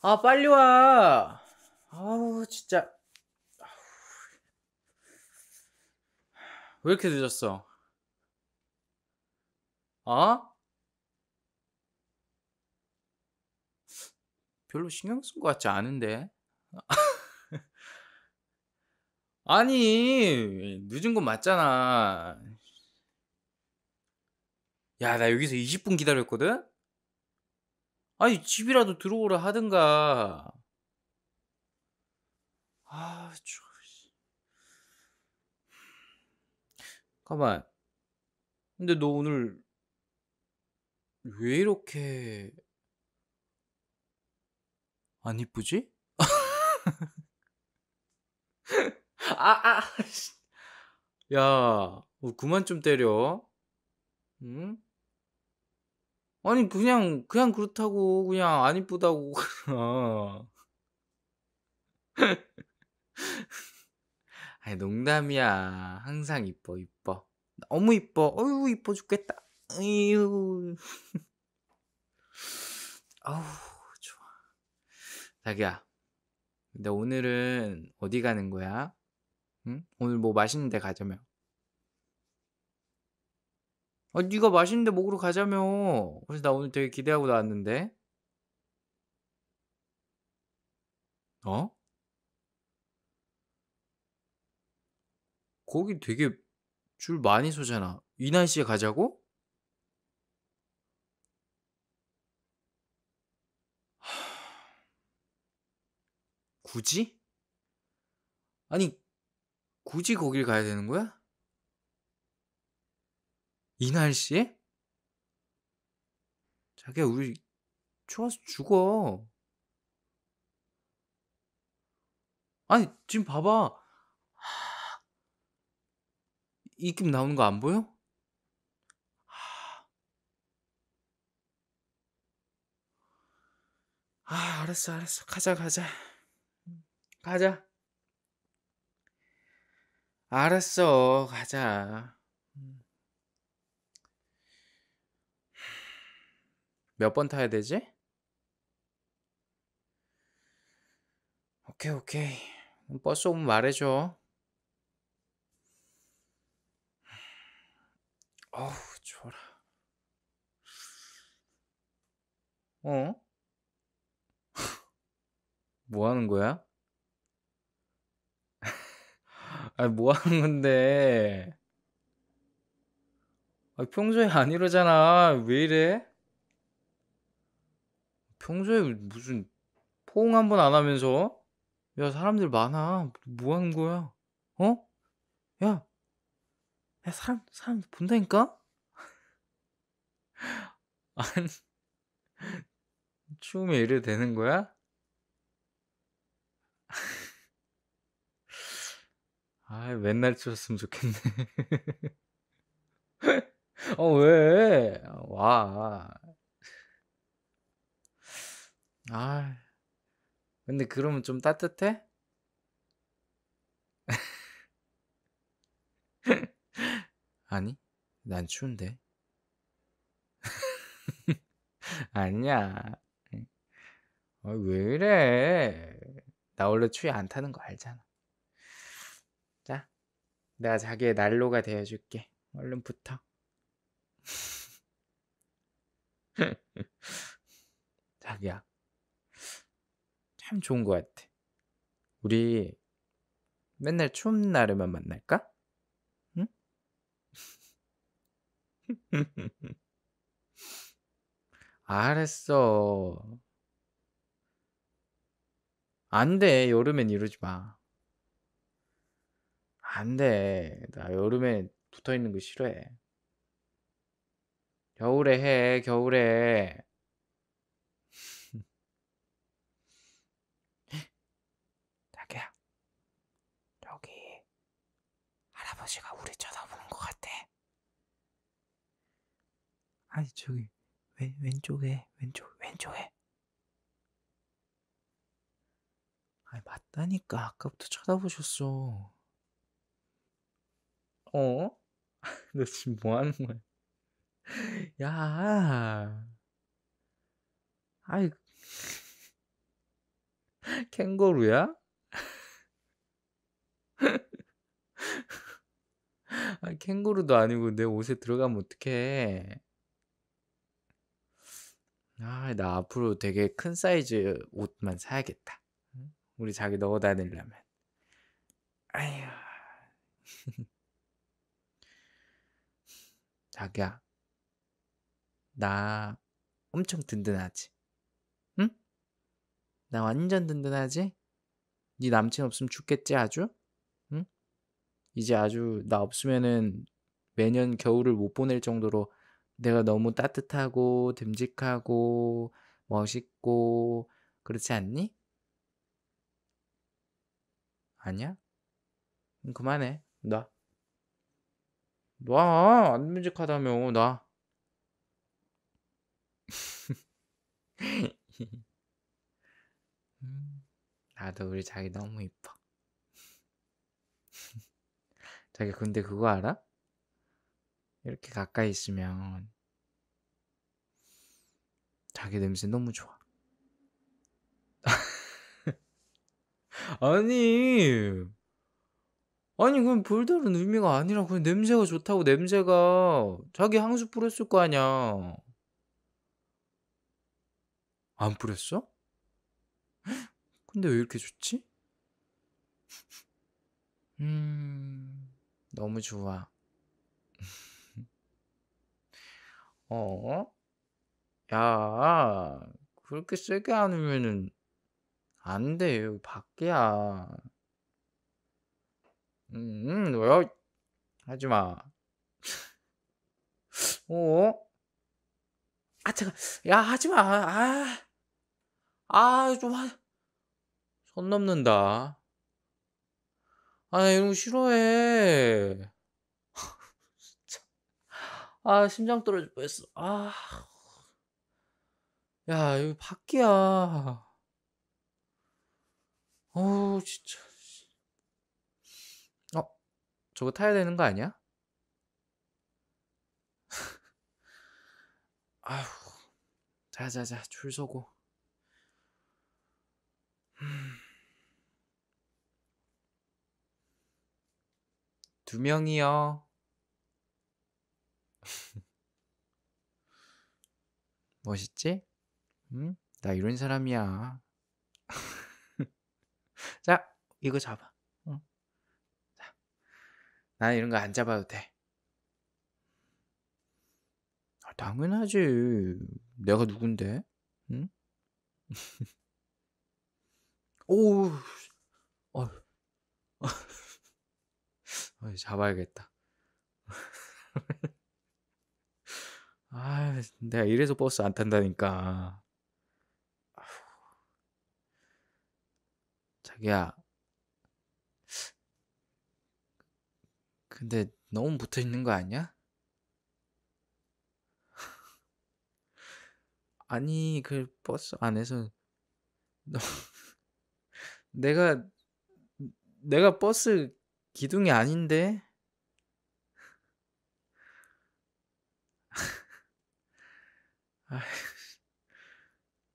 아 빨리 와. 아우 진짜. 왜 이렇게 늦었어? 어? 별로 신경 쓴 것 같지 않은데. 아니 늦은 건 맞잖아 야 나 여기서 20분 기다렸거든? 아니 집이라도 들어오라 하든가 아 저... 가만 근데 너 오늘 왜 이렇게 안 이쁘지? 아, 아. 야, 뭐 그만 좀 때려. 응? 아니, 그냥, 그냥 그렇다고, 그냥 안 이쁘다고, 아니, 농담이야. 항상 이뻐, 이뻐. 너무 이뻐. 어유 이뻐 죽겠다. 어유 아우, 좋아. 자기야. 근데 오늘은 어디 가는 거야? 응? 오늘 뭐 맛있는 데 가자며. 아, 네가 맛있는 데 먹으러 가자며. 그래서 나 오늘 되게 기대하고 나왔는데. 어? 거기 되게 줄 많이 서잖아. 이 날씨에 가자고? 굳이? 아니, 굳이 거길 가야 되는 거야? 이 날씨에? 자기야, 우리 추워서 죽어. 아니, 지금 봐봐. 하... 입김 나오는 거 안 보여? 아, 알았어, 알았어. 가자, 가자. 가자. 알았어, 가자. 음. 몇번 타야 되지? 오케이, 오케이. 버스 오면 말해줘. 어우, 좋아라. 어? 뭐 하는 거야? 아, 니뭐 하는 건데? 아, 평소에 안 이러잖아. 왜 이래? 평소에 무슨 포옹 한번 안 하면서? 야, 사람들 많아. 뭐 하는 거야? 어? 야. 야, 사람, 사람 본다니까? 아니, 추우면 이래 되는 거야? 아, 맨날 치웠으면 좋겠네. 어, 왜? 아, 와. 아. 근데 그러면 좀 따뜻해? 아니, 난 추운데. 아니야. 아, 왜 이래? 나 원래 추위 안 타는 거 알잖아. 자, 내가 자기의 난로가 되어줄게. 얼른 붙어. 자기야, 참 좋은 것 같아. 우리 맨날 추운 날에만 만날까? 응? 알았어. 안 돼. 여름엔 이러지 마. 안 돼. 나 여름에 붙어 있는 거 싫어해. 겨울에 해, 겨울에. 자기야, 여기 할아버지가 우리 쳐다보는 것 같아. 아니, 저기, 왼, 왼쪽에, 왼쪽, 왼쪽에. 아니, 맞다니까. 아까부터 쳐다보셨어. 어? 너 지금 뭐 하는 거야? 야, 아이, 캥거루야? 아, 캥거루도 아니고 내 옷에 들어가면 어떡해. 아, 나 앞으로 되게 큰 사이즈 옷만 사야겠다. 우리 자기 넣어 다니려면. 아휴. 자기야, 나 엄청 든든하지? 응? 나 완전 든든하지? 네 남친 없으면 죽겠지 아주? 응? 이제 아주 나 없으면은 매년 겨울을 못 보낼 정도로 내가 너무 따뜻하고 듬직하고 멋있고 그렇지 않니? 아니야? 그만해. 나. 놔. 안 믿직하다며. 나. 나도 우리 자기 너무 이뻐. 자기 근데 그거 알아? 이렇게 가까이 있으면 자기 냄새 너무 좋아. 아니 아니 그럼 별다른 의미가 아니라 그냥 냄새가 좋다고 냄새가 자기 향수 뿌렸을 거 아니야. 안 뿌렸어? 근데 왜 이렇게 좋지? 음, 너무 좋아. 어? 야, 그렇게 세게 안으면은 안 돼. 여기 밖이야. 음, 뭐야? 음, 어, 하지 마. 오? 어? 아, 잠깐. 야, 하지 마. 아. 아, 좀 하. 선 넘는다. 아, 나 이런 거 싫어해. 아, 심장 떨어질 뻔했어. 아. 야, 여기 밖이야. 어우, 진짜. 저거 타야 되는 거 아니야? 아휴, 자자자, 줄 서고. 음. 두 명이요. 멋있지? 응? 나 이런 사람이야. 자, 이거 잡아. 난 이런 거 안 잡아도 돼. 아, 당연하지. 내가 누군데? 응? 오, 어, 어, 잡아야겠다. 아, 내가 이래서 버스 안 탄다니까. 자기야, 근데 너무 붙어 있는 거 아니야? 아니 그 버스 안에서 너 내가 내가 버스 기둥이 아닌데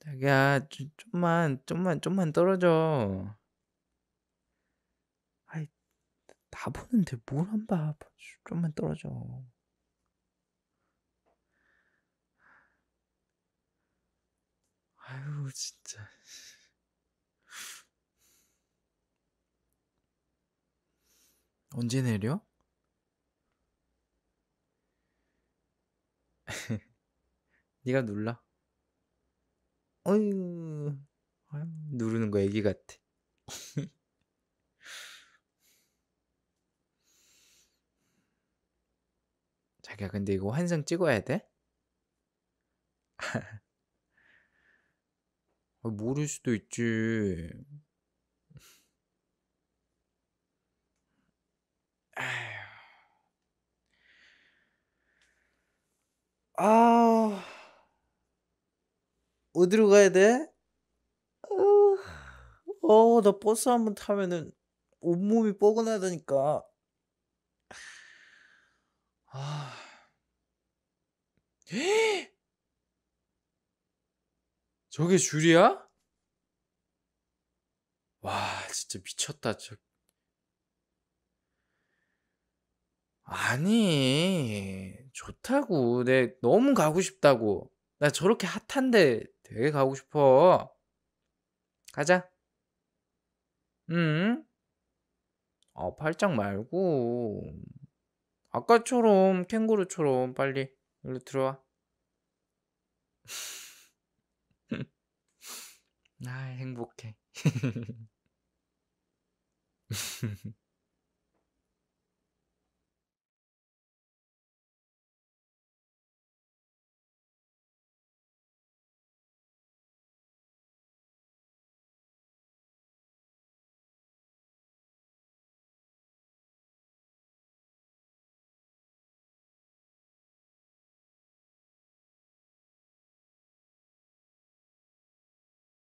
자기야 좀만 좀만 좀만 떨어져 다 보는데 뭘안 봐. 좀만 떨어져. 아유, 진짜. 언제 내려? 네가 눌러. 어유 누르는 거 애기 같아. 자기야 근데 이거 환승 찍어야 돼? 아, 모를 수도 있지. 아 어디로 가야 돼? 아, 어, 나 버스 한번 타면은 온몸이 뻐근하다니까. 아. 저게 줄이야? 와, 진짜 미쳤다. 저... 아니, 좋다고. 내 너무 가고 싶다고. 나 저렇게 핫한데 되게 가고 싶어. 가자. 응? 아, 팔짱 말고. 아까처럼, 캥거루처럼 빨리. 일로 들어와. 아, 행복해.